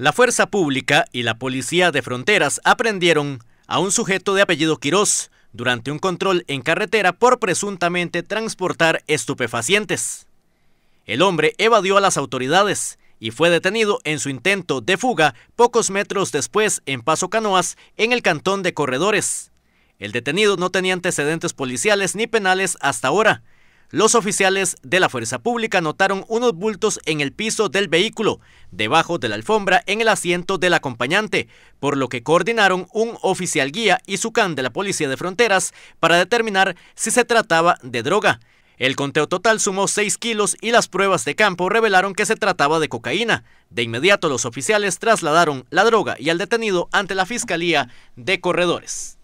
La Fuerza Pública y la Policía de Fronteras aprendieron a un sujeto de apellido Quirós durante un control en carretera por presuntamente transportar estupefacientes. El hombre evadió a las autoridades y fue detenido en su intento de fuga pocos metros después en Paso Canoas, en el cantón de Corredores. El detenido no tenía antecedentes policiales ni penales hasta ahora los oficiales de la fuerza pública notaron unos bultos en el piso del vehículo, debajo de la alfombra en el asiento del acompañante, por lo que coordinaron un oficial guía y su can de la Policía de Fronteras para determinar si se trataba de droga. El conteo total sumó 6 kilos y las pruebas de campo revelaron que se trataba de cocaína. De inmediato los oficiales trasladaron la droga y al detenido ante la Fiscalía de Corredores.